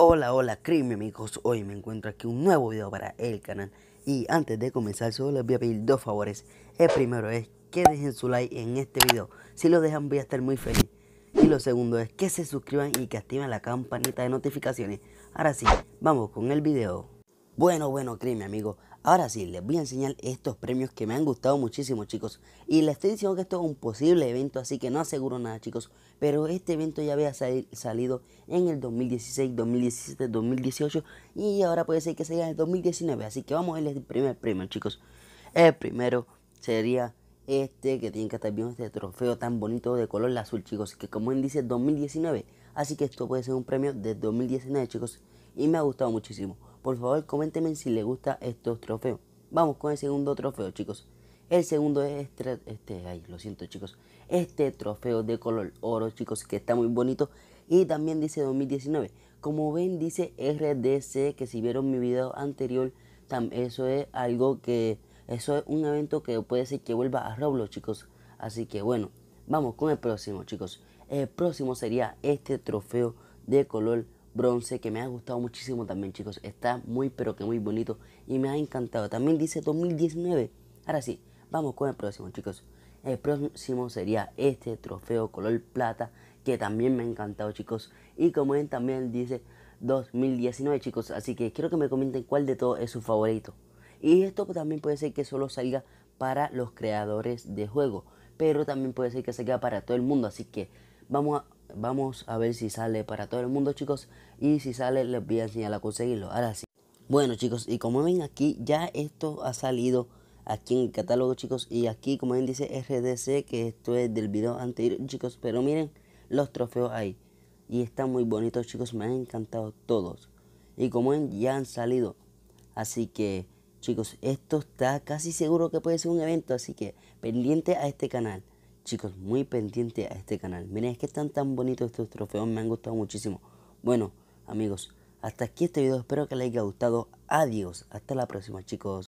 Hola, hola, crimen amigos, hoy me encuentro aquí un nuevo video para el canal Y antes de comenzar solo les voy a pedir dos favores El primero es que dejen su like en este video Si lo dejan voy a estar muy feliz Y lo segundo es que se suscriban y que activen la campanita de notificaciones Ahora sí, vamos con el video bueno, bueno, créeme amigo, ahora sí, les voy a enseñar estos premios que me han gustado muchísimo chicos Y les estoy diciendo que esto es un posible evento, así que no aseguro nada chicos Pero este evento ya había salido en el 2016, 2017, 2018 Y ahora puede ser que sea en el 2019, así que vamos a ver el primer premio chicos El primero sería este, que tiene que estar viendo este trofeo tan bonito de color azul chicos Que como él dice 2019, así que esto puede ser un premio de 2019 chicos Y me ha gustado muchísimo por favor, coméntenme si les gusta estos trofeos. Vamos con el segundo trofeo, chicos. El segundo es este, este lo siento, chicos. Este trofeo de color oro, chicos, que está muy bonito. Y también dice 2019. Como ven, dice RDC, que si vieron mi video anterior, eso es algo que... Eso es un evento que puede ser que vuelva a Roblox, chicos. Así que bueno, vamos con el próximo, chicos. El próximo sería este trofeo de color bronce que me ha gustado muchísimo también, chicos. Está muy, pero que muy bonito y me ha encantado. También dice 2019. Ahora sí, vamos con el próximo, chicos. El próximo sería este trofeo color plata que también me ha encantado, chicos. Y como ven, también dice 2019, chicos. Así que quiero que me comenten cuál de todos es su favorito. Y esto también puede ser que solo salga para los creadores de juego. Pero también puede ser que salga para todo el mundo. Así que vamos a vamos a ver si sale para todo el mundo, chicos. Y si sale, les voy a enseñar a conseguirlo. Ahora sí. Bueno, chicos, y como ven aquí, ya esto ha salido aquí en el catálogo, chicos. Y aquí, como ven, dice RDC, que esto es del video anterior, chicos. Pero miren los trofeos ahí. Y están muy bonitos, chicos. Me han encantado todos. Y como ven, ya han salido. Así que, chicos, esto está casi seguro que puede ser un evento. Así que, pendiente a este canal. Chicos, muy pendiente a este canal. Miren, es que están tan bonitos estos trofeos, me han gustado muchísimo. Bueno, amigos, hasta aquí este video. Espero que les haya gustado. Adiós, hasta la próxima, chicos.